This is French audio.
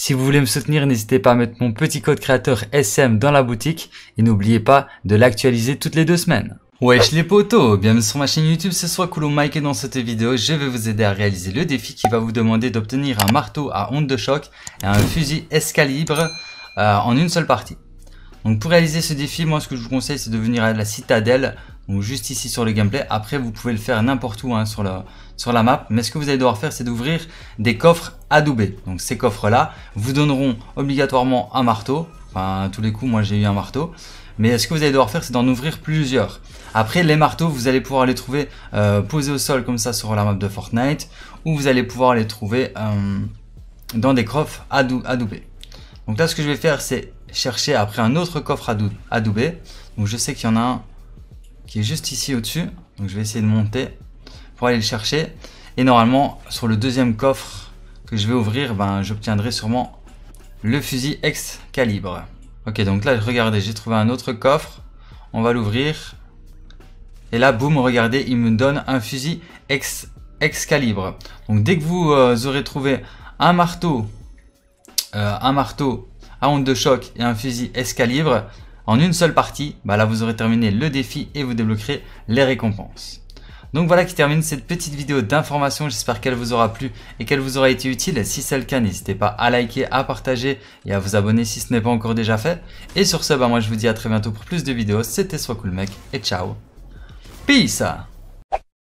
Si vous voulez me soutenir, n'hésitez pas à mettre mon petit code créateur SM dans la boutique et n'oubliez pas de l'actualiser toutes les deux semaines. Wesh les potos, bienvenue sur ma chaîne YouTube, ce soit Coulo Mike et dans cette vidéo je vais vous aider à réaliser le défi qui va vous demander d'obtenir un marteau à onde de choc et un fusil escalibre euh, en une seule partie. Donc pour réaliser ce défi, moi ce que je vous conseille c'est de venir à la citadelle juste ici sur le gameplay. Après, vous pouvez le faire n'importe où hein, sur, la, map, mais ce que vous allez devoir faire, c'est d'ouvrir des coffres adoubés. Donc ces coffres-là vous donneront obligatoirement un marteau. Enfin, à tous les coups, moi j'ai eu un marteau. Mais ce que vous allez devoir faire, c'est d'en ouvrir plusieurs. Après, les marteaux, vous allez pouvoir les trouver euh, posés au sol comme ça sur la map de Fortnite, ou vous allez pouvoir les trouver euh, dans des coffres adoubés. Donc là, ce que je vais faire, c'est chercher après un autre coffre adoubé. Donc je sais qu'il y en a un qui est juste ici au-dessus. Donc je vais essayer de monter pour aller le chercher. Et normalement, sur le deuxième coffre que je vais ouvrir, ben, j'obtiendrai sûrement le fusil Excalibre. Ok, donc là, regardez, j'ai trouvé un autre coffre. On va l'ouvrir. Et là, boum, regardez, il me donne un fusil ex Excalibre. Donc dès que vous euh, aurez trouvé un marteau, euh, un marteau à honte de choc et un fusil Excalibre, en une seule partie, bah là vous aurez terminé le défi et vous débloquerez les récompenses. Donc voilà qui termine cette petite vidéo d'information, j'espère qu'elle vous aura plu et qu'elle vous aura été utile. Si c'est le cas, n'hésitez pas à liker, à partager et à vous abonner si ce n'est pas encore déjà fait. Et sur ce, bah moi je vous dis à très bientôt pour plus de vidéos, c'était Soit Cool Mec et ciao Peace